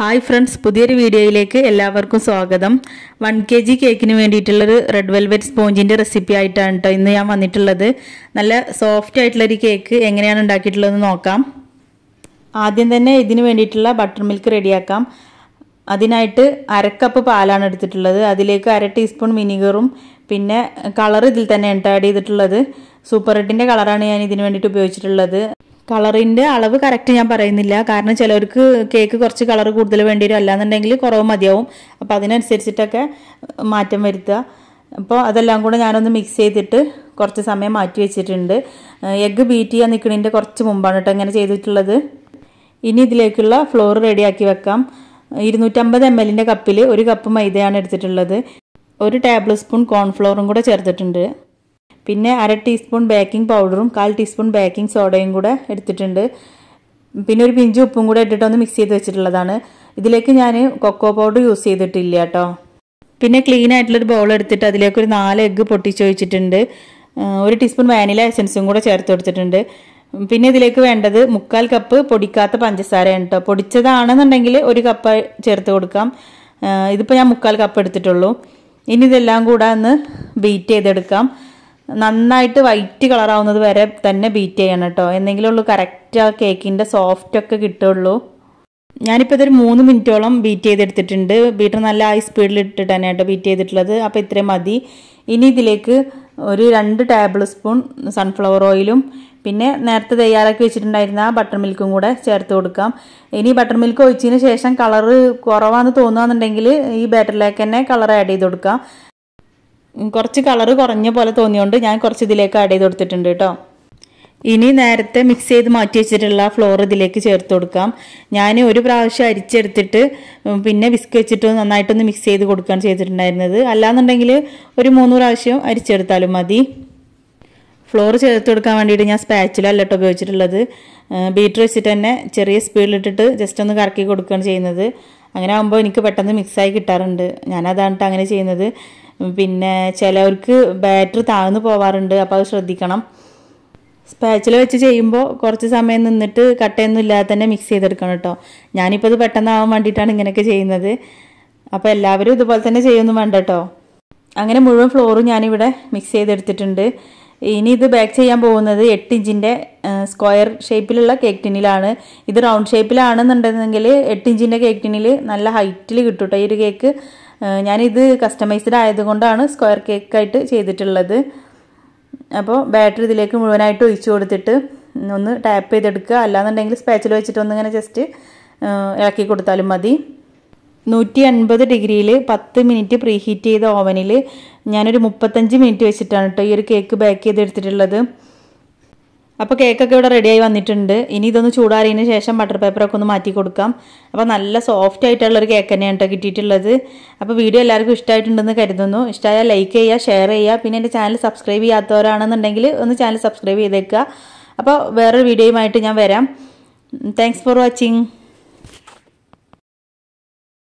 hi friends പുതിയൊരു വീഡിയോയിലേക്ക് എല്ലാവർക്കും സ്വാഗതം വൺ കെ ജി കേക്കിന് വേണ്ടിയിട്ടുള്ളൊരു റെഡ് വെൽവെറ്റ് സ്പോഞ്ചിൻ്റെ റെസിപ്പി ആയിട്ടാണ് കേട്ടോ ഇന്ന് ഞാൻ വന്നിട്ടുള്ളത് നല്ല സോഫ്റ്റ് ആയിട്ടുള്ളൊരു കേക്ക് എങ്ങനെയാണ് ഉണ്ടാക്കിയിട്ടുള്ളതെന്ന് നോക്കാം ആദ്യം തന്നെ ഇതിന് വേണ്ടിയിട്ടുള്ള ബട്ടർ മിൽക്ക് റെഡിയാക്കാം അതിനായിട്ട് അരക്കപ്പ് പാലാണ് എടുത്തിട്ടുള്ളത് അതിലേക്ക് അര ടീസ്പൂൺ വിനിഗറും പിന്നെ കളർ ഇതിൽ തന്നെ ആഡ് ചെയ്തിട്ടുള്ളത് സൂപ്പർ റെഡിൻ്റെ കളറാണ് ഞാൻ ഇതിന് വേണ്ടിയിട്ട് ഉപയോഗിച്ചിട്ടുള്ളത് കളറിൻ്റെ അളവ് കറക്റ്റ് ഞാൻ പറയുന്നില്ല കാരണം ചിലർക്ക് കേക്ക് കുറച്ച് കളർ കൂടുതൽ വേണ്ടി വരും അല്ലാന്നുണ്ടെങ്കിൽ കുറവ് മതിയാവും അപ്പോൾ അതിനനുസരിച്ചിട്ടൊക്കെ മാറ്റം വരുത്തുക അപ്പോൾ അതെല്ലാം കൂടെ ഞാനൊന്ന് മിക്സ് ചെയ്തിട്ട് കുറച്ച് സമയം മാറ്റി വെച്ചിട്ടുണ്ട് എഗ്ഗ് ബീറ്റ് ചെയ്യാൻ നിൽക്കുന്നതിൻ്റെ കുറച്ച് മുമ്പാണ് കേട്ടോ ഇങ്ങനെ ചെയ്തിട്ടുള്ളത് ഇനി ഇതിലേക്കുള്ള ഫ്ലോർ റെഡിയാക്കി വെക്കാം ഇരുന്നൂറ്റമ്പത് എം എല്ലിൻ്റെ കപ്പിൽ ഒരു കപ്പ് മൈദയാണ് എടുത്തിട്ടുള്ളത് ഒരു ടേബിൾ സ്പൂൺ കോൺഫ്ലോറും കൂടെ ചേർത്തിട്ടുണ്ട് പിന്നെ അര ടീസ്പൂൺ ബേക്കിംഗ് പൗഡറും കാൽ ടീസ്പൂൺ ബേക്കിംഗ് സോഡയും കൂടെ എടുത്തിട്ടുണ്ട് പിന്നെ ഒരു പിഞ്ച് ഉപ്പും കൂടെ ഇട്ടിട്ട് ഒന്ന് മിക്സ് ചെയ്ത് വെച്ചിട്ടുള്ളതാണ് ഇതിലേക്ക് ഞാൻ കൊക്കോ പൗഡർ യൂസ് ചെയ്തിട്ടില്ല കേട്ടോ പിന്നെ ക്ലീൻ ആയിട്ടുള്ളൊരു ബൗൾ എടുത്തിട്ട് അതിലേക്ക് ഒരു നാല് എഗ്ഗ് പൊട്ടിച്ച് വെച്ചിട്ടുണ്ട് ഒരു ടീസ്പൂൺ വാനില എസൻസും കൂടെ ചേർത്ത് കൊടുത്തിട്ടുണ്ട് പിന്നെ ഇതിലേക്ക് വേണ്ടത് മുക്കാൽ കപ്പ് പൊടിക്കാത്ത പഞ്ചസാരയാണ് കേട്ടോ പൊടിച്ചതാണെന്നുണ്ടെങ്കിൽ ഒരു കപ്പ് ചേർത്ത് കൊടുക്കാം ഇതിപ്പോൾ ഞാൻ മുക്കാൽ കപ്പ് എടുത്തിട്ടുള്ളൂ ഇനി ഇതെല്ലാം കൂടെ ഒന്ന് ബീറ്റ് ചെയ്തെടുക്കാം നന്നായിട്ട് വൈറ്റ് കളറാവുന്നത് വരെ തന്നെ ബീറ്റ് ചെയ്യണം കേട്ടോ എന്തെങ്കിലും ഉള്ളൂ കറക്റ്റ് ആ കേക്കിൻ്റെ സോഫ്റ്റ് ഒക്കെ കിട്ടുള്ളൂ ഞാനിപ്പോൾ ഇതൊരു മൂന്ന് മിനിറ്റോളം ബീറ്റ് ചെയ്തെടുത്തിട്ടുണ്ട് ബീറ്റർ നല്ല ഹൈ സ്പീഡിൽ ഇട്ടിട്ട് തന്നെ കേട്ടോ ബീറ്റ് ചെയ്തിട്ടുള്ളത് അപ്പോൾ ഇത്രയും മതി ഇനി ഇതിലേക്ക് ഒരു രണ്ട് ടേബിൾ സ്പൂൺ സൺഫ്ലവർ ഓയിലും പിന്നെ നേരത്തെ തയ്യാറാക്കി വെച്ചിട്ടുണ്ടായിരുന്ന ആ ബട്ടർ മിൽക്കും കൂടെ ചേർത്ത് കൊടുക്കാം ഇനി ബട്ടർ മിൽക്ക് ഒഴിച്ചതിന് ശേഷം കളറ് കുറവാണെന്ന് തോന്നുകയാണെന്നുണ്ടെങ്കിൽ ഈ ബാറ്ററിലേക്ക് തന്നെ കളർ ആഡ് ചെയ്ത് കൊടുക്കാം കുറച്ച് കളറ് കുറഞ്ഞ പോലെ തോന്നിയോണ്ട് ഞാൻ കുറച്ച് ഇതിലേക്ക് ആഡ് ചെയ്ത് കൊടുത്തിട്ടുണ്ട് കേട്ടോ ഇനി നേരത്തെ മിക്സ് ചെയ്ത് മാറ്റി വെച്ചിട്ടുള്ള ഫ്ലോർ ഇതിലേക്ക് ചേർത്ത് കൊടുക്കാം ഞാൻ ഒരു പ്രാവശ്യം അരിച്ചെടുത്തിട്ട് പിന്നെ വിസ്ക് വെച്ചിട്ട് നന്നായിട്ടൊന്ന് മിക്സ് ചെയ്ത് കൊടുക്കുകയാണ് ചെയ്തിട്ടുണ്ടായിരുന്നത് അല്ലാന്നുണ്ടെങ്കിൽ ഒരു മൂന്ന് പ്രാവശ്യം അരിച്ചെടുത്താലും മതി ഫ്ലോർ ചേർത്ത് കൊടുക്കാൻ വേണ്ടിയിട്ട് ഞാൻ സ്പാച്ചിലോ അല്ലട്ടോ ഉപയോഗിച്ചിട്ടുള്ളത് ബീറ്റർ വെച്ചിട്ട് തന്നെ ചെറിയ സ്പീഡിലിട്ടിട്ട് ജസ്റ്റ് ഒന്ന് കറക്കി കൊടുക്കുകയാണ് ചെയ്യുന്നത് അങ്ങനെ ആകുമ്പോൾ എനിക്ക് പെട്ടെന്ന് മിക്സായി കിട്ടാറുണ്ട് ഞാനതാണ് അങ്ങനെ ചെയ്യുന്നത് പിന്നെ ചിലവർക്ക് ബാറ്ററി താഴ്ന്ന് പോവാറുണ്ട് അപ്പോൾ അത് ശ്രദ്ധിക്കണം സ്പാച്ചിൽ വെച്ച് ചെയ്യുമ്പോൾ കുറച്ച് സമയം നിന്നിട്ട് കട്ടയൊന്നും ഇല്ലാതെ തന്നെ മിക്സ് ചെയ്തെടുക്കണം കേട്ടോ ഞാനിപ്പോൾ ഇത് പെട്ടെന്നാവാൻ വേണ്ടിയിട്ടാണ് ഇങ്ങനെയൊക്കെ ചെയ്യുന്നത് അപ്പോൾ എല്ലാവരും ഇതുപോലെ തന്നെ ചെയ്യൊന്നും വേണ്ട കേട്ടോ അങ്ങനെ മുഴുവൻ ഫ്ലോറും ഞാനിവിടെ മിക്സ് ചെയ്തെടുത്തിട്ടുണ്ട് ഇനി ഇത് ബേക്ക് ചെയ്യാൻ പോകുന്നത് എട്ട് ഇഞ്ചിൻ്റെ സ്ക്വയർ ഷേപ്പിലുള്ള കേക്ക് ടിന്നിലാണ് ഇത് റൗണ്ട് ഷേപ്പിലാണെന്നുണ്ടെന്നെങ്കിൽ എട്ട് ഇഞ്ചിൻ്റെ കേക്ക് ടിന്നിൽ നല്ല ഹൈറ്റിൽ കിട്ടും ഈ ഒരു കേക്ക് ഞാനിത് കസ്റ്റമൈസ്ഡ് ആയതുകൊണ്ടാണ് സ്ക്വയർ കേക്കായിട്ട് ചെയ്തിട്ടുള്ളത് അപ്പോൾ ബാറ്ററി ഇതിലേക്ക് മുഴുവനായിട്ട് ഒഴിച്ചു കൊടുത്തിട്ട് ഒന്ന് ടാപ്പ് ചെയ്തെടുക്കുക അല്ലാന്നുണ്ടെങ്കിൽ സ്പാച്ചിൽ വെച്ചിട്ട് ഒന്നിങ്ങനെ ജസ്റ്റ് ഇളക്കി കൊടുത്താലും മതി നൂറ്റി അൻപത് ഡിഗ്രിയിൽ പത്ത് മിനിറ്റ് പ്രീഹീറ്റ് ചെയ്ത ഓവനിൽ ഞാനൊരു മുപ്പത്തഞ്ച് മിനിറ്റ് വെച്ചിട്ടാണ് കേട്ടോ ഈ ഒരു കേക്ക് ബേക്ക് ചെയ്തെടുത്തിട്ടുള്ളത് അപ്പോൾ കേക്കൊക്കെ ഇവിടെ റെഡിയായി വന്നിട്ടുണ്ട് ഇനി ഇതൊന്ന് ചൂടാറിയതിന് ശേഷം ബട്ടർ പേപ്പറൊക്കെ ഒന്ന് മാറ്റി കൊടുക്കാം അപ്പോൾ നല്ല സോഫ്റ്റ് ആയിട്ടുള്ളൊരു കേക്ക് തന്നെയാണ് കേട്ടോ കിട്ടിയിട്ടുള്ളത് അപ്പോൾ വീഡിയോ എല്ലാവർക്കും ഇഷ്ടമായിട്ടുണ്ടെന്ന് കരുതുന്നു ഇഷ്ടമായാൽ ലൈക്ക് ചെയ്യുക ഷെയർ ചെയ്യുക പിന്നെ എൻ്റെ ചാനൽ സബ്സ്ക്രൈബ് ചെയ്യാത്തവരാണെന്നുണ്ടെങ്കിൽ ഒന്ന് ചാനൽ സബ്സ്ക്രൈബ് ചെയ്തേക്കുക അപ്പോൾ വേറൊരു വീഡിയോയുമായിട്ട് ഞാൻ വരാം താങ്ക്സ് ഫോർ വാച്ചിങ്